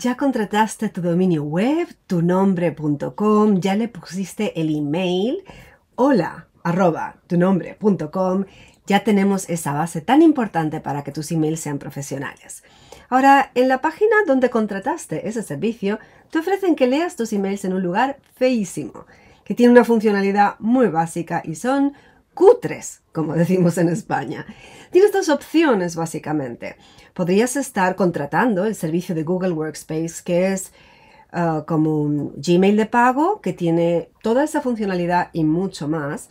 Ya contrataste tu dominio web, tu ya le pusiste el email, hola arroba tu ya tenemos esa base tan importante para que tus emails sean profesionales. Ahora, en la página donde contrataste ese servicio, te ofrecen que leas tus emails en un lugar feísimo, que tiene una funcionalidad muy básica y son cutres, como decimos en España. Tienes dos opciones básicamente. Podrías estar contratando el servicio de Google Workspace, que es ah, como un Gmail de pago, que tiene toda esa funcionalidad y mucho más,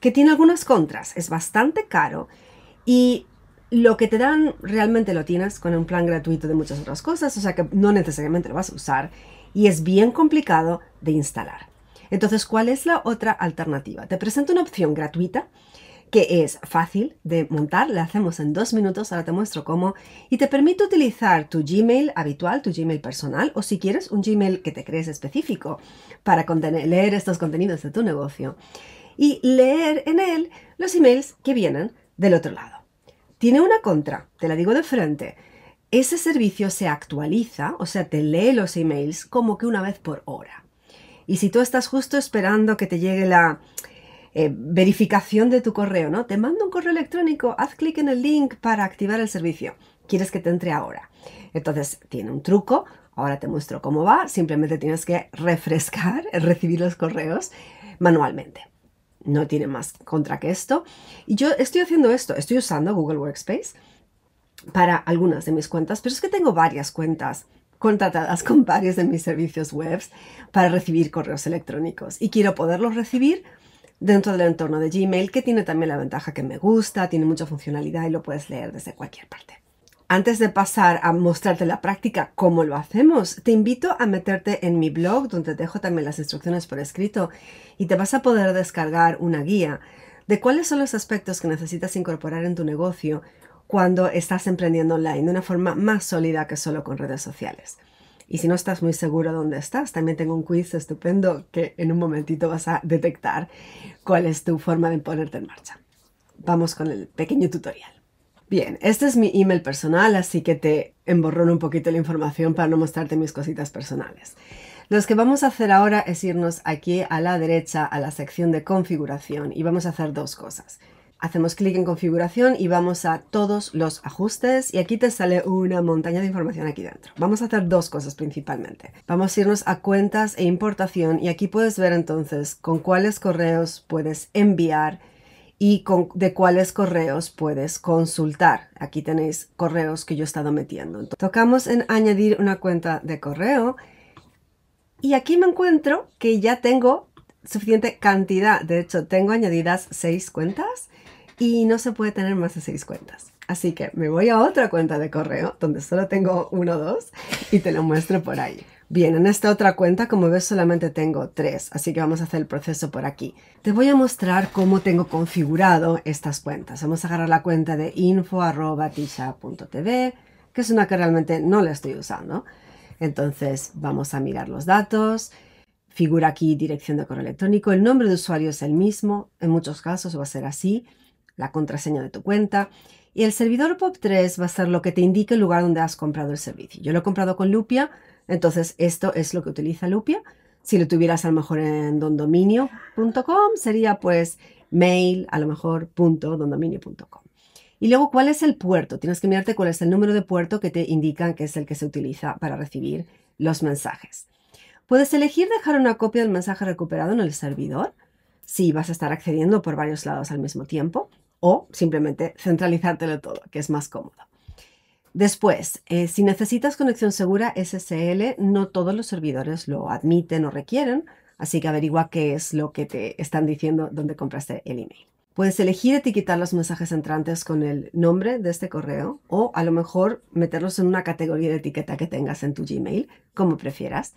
que tiene algunas contras, es bastante caro y lo que te dan realmente lo tienes con un plan gratuito de muchas otras cosas, o sea que no necesariamente lo vas a usar y es bien complicado de instalar. Entonces, ¿cuál es la otra alternativa? Te presento una opción gratuita que es fácil de montar, la hacemos en dos minutos, ahora te muestro cómo, y te permite utilizar tu Gmail habitual, tu Gmail personal, o si quieres un Gmail que te crees específico para leer estos contenidos de tu negocio, y leer en él los emails que vienen del otro lado. Tiene una contra, te la digo de frente, ese servicio se actualiza, o sea, te lee los emails como que una vez por hora. Y si tú estás justo esperando que te llegue la eh, verificación de tu correo, ¿no? Te mando un correo electrónico, haz clic en el link para activar el servicio. Quieres que te entre ahora. Entonces, tiene un truco. Ahora te muestro cómo va. Simplemente tienes que refrescar, recibir los correos manualmente. No tiene más contra que esto. Y yo estoy haciendo esto. Estoy usando Google Workspace para algunas de mis cuentas, pero es que tengo varias cuentas contratadas con varios de mis servicios webs para recibir correos electrónicos y quiero poderlos recibir dentro del entorno de Gmail, que tiene también la ventaja que me gusta, tiene mucha funcionalidad y lo puedes leer desde cualquier parte. Antes de pasar a mostrarte la práctica cómo lo hacemos, te invito a meterte en mi blog donde te dejo también las instrucciones por escrito y te vas a poder descargar una guía de cuáles son los aspectos que necesitas incorporar en tu negocio cuando estás emprendiendo online de una forma más sólida que solo con redes sociales. Y si no estás muy seguro dónde estás, también tengo un quiz estupendo que en un momentito vas a detectar cuál es tu forma de ponerte en marcha. Vamos con el pequeño tutorial. Bien, este es mi email personal, así que te emborrono un poquito la información para no mostrarte mis cositas personales. Lo que vamos a hacer ahora es irnos aquí a la derecha a la sección de configuración y vamos a hacer dos cosas. Hacemos clic en configuración y vamos a todos los ajustes y aquí te sale una montaña de información aquí dentro. Vamos a hacer dos cosas principalmente. Vamos a irnos a cuentas e importación y aquí puedes ver entonces con cuáles correos puedes enviar y de cuáles correos puedes consultar. Aquí tenéis correos que yo he estado metiendo. tocamos en añadir una cuenta de correo y aquí me encuentro que ya tengo suficiente cantidad. De hecho, tengo añadidas seis cuentas y no se puede tener más de seis cuentas. Así que me voy a otra cuenta de correo donde solo tengo uno o dos y te lo muestro por ahí. Bien, en esta otra cuenta, como ves, solamente tengo tres, así que vamos a hacer el proceso por aquí. Te voy a mostrar cómo tengo configurado estas cuentas. Vamos a agarrar la cuenta de info.tisha.tv, que es una que realmente no la estoy usando. Entonces, vamos a mirar los datos. Figura aquí dirección de correo electrónico. El nombre de usuario es el mismo. En muchos casos va a ser así la contraseña de tu cuenta. Y el servidor POP3 va a ser lo que te indique el lugar donde has comprado el servicio. Yo lo he comprado con Lupia, entonces esto es lo que utiliza Lupia. Si lo tuvieras a lo mejor en dondominio.com, sería pues mail a lo mejor punto Y luego, ¿cuál es el puerto? Tienes que mirarte cuál es el número de puerto que te indican que es el que se utiliza para recibir los mensajes. Puedes elegir dejar una copia del mensaje recuperado en el servidor, si vas a estar accediendo por varios lados al mismo tiempo o simplemente centralizártelo todo, que es más cómodo. Después, eh, si necesitas conexión segura SSL, no todos los servidores lo admiten o requieren, así que averigua qué es lo que te están diciendo donde compraste el email. Puedes elegir etiquetar los mensajes entrantes con el nombre de este correo o a lo mejor meterlos en una categoría de etiqueta que tengas en tu Gmail, como prefieras.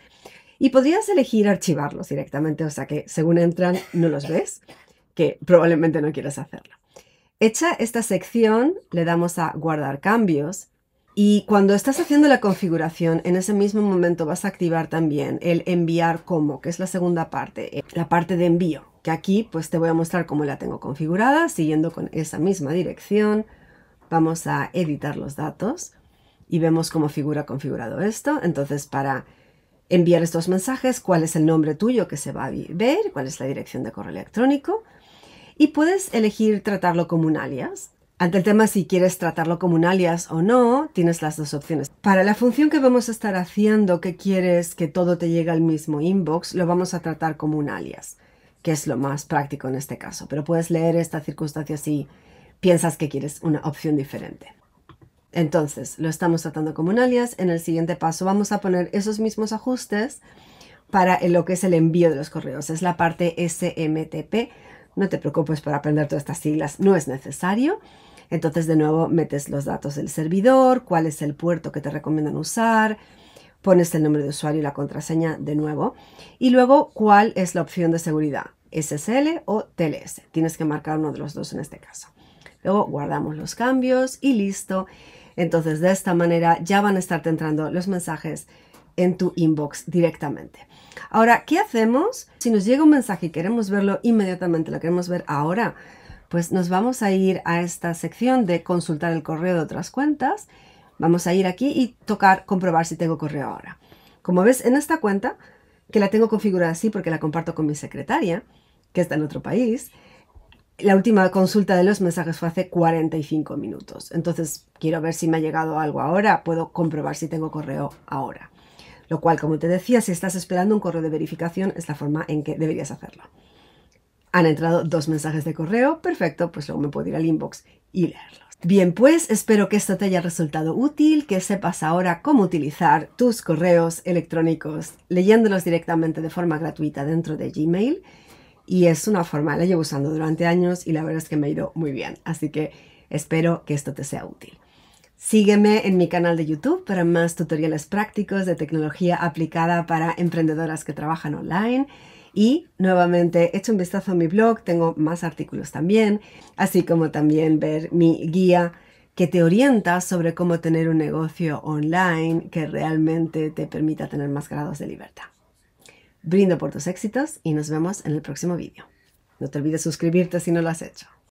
Y podrías elegir archivarlos directamente, o sea que según entran no los ves, que probablemente no quieras hacerlo. Hecha esta sección, le damos a guardar cambios y cuando estás haciendo la configuración, en ese mismo momento vas a activar también el enviar como, que es la segunda parte, eh, la parte de envío, que aquí pues te voy a mostrar cómo la tengo configurada, siguiendo con esa misma dirección. Vamos a editar los datos y vemos cómo figura configurado esto. Entonces, para enviar estos mensajes, cuál es el nombre tuyo que se va a ver, cuál es la dirección de correo electrónico, y puedes elegir tratarlo como un alias. Ante el tema si quieres tratarlo como un alias o no, tienes las dos opciones. Para la función que vamos a estar haciendo, que quieres que todo te llegue al mismo inbox, lo vamos a tratar como un alias, que es lo más práctico en este caso. Pero puedes leer esta circunstancia si piensas que quieres una opción diferente. Entonces, lo estamos tratando como un alias. En el siguiente paso vamos a poner esos mismos ajustes para lo que es el envío de los correos. Es la parte SMTP no te preocupes por aprender todas estas siglas, no es necesario. Entonces de nuevo metes los datos del servidor, cuál es el puerto que te recomiendan usar, pones el nombre de usuario y la contraseña de nuevo y luego cuál es la opción de seguridad, SSL o TLS. Tienes que marcar uno de los dos en este caso. Luego guardamos los cambios y listo. Entonces de esta manera ya van a estar entrando los mensajes en tu inbox directamente. Ahora, ¿qué hacemos? Si nos llega un mensaje y queremos verlo inmediatamente, lo queremos ver ahora, pues nos vamos a ir a esta sección de consultar el correo de otras cuentas. Vamos a ir aquí y tocar comprobar si tengo correo ahora. Como ves en esta cuenta, que la tengo configurada así porque la comparto con mi secretaria, que está en otro país, la última consulta de los mensajes fue hace 45 minutos. Entonces, quiero ver si me ha llegado algo ahora, puedo comprobar si tengo correo ahora. Lo cual, como te decía, si estás esperando un correo de verificación, es la forma en que deberías hacerlo. Han entrado dos mensajes de correo, perfecto, pues luego me puedo ir al inbox y leerlos. Bien, pues espero que esto te haya resultado útil, que sepas ahora cómo utilizar tus correos electrónicos leyéndolos directamente de forma gratuita dentro de Gmail. Y es una forma, la llevo usando durante años y la verdad es que me ha ido muy bien. Así que espero que esto te sea útil. Sígueme en mi canal de YouTube para más tutoriales prácticos de tecnología aplicada para emprendedoras que trabajan online. Y nuevamente, echa un vistazo a mi blog, tengo más artículos también, así como también ver mi guía que te orienta sobre cómo tener un negocio online que realmente te permita tener más grados de libertad. Brindo por tus éxitos y nos vemos en el próximo vídeo. No te olvides suscribirte si no lo has hecho.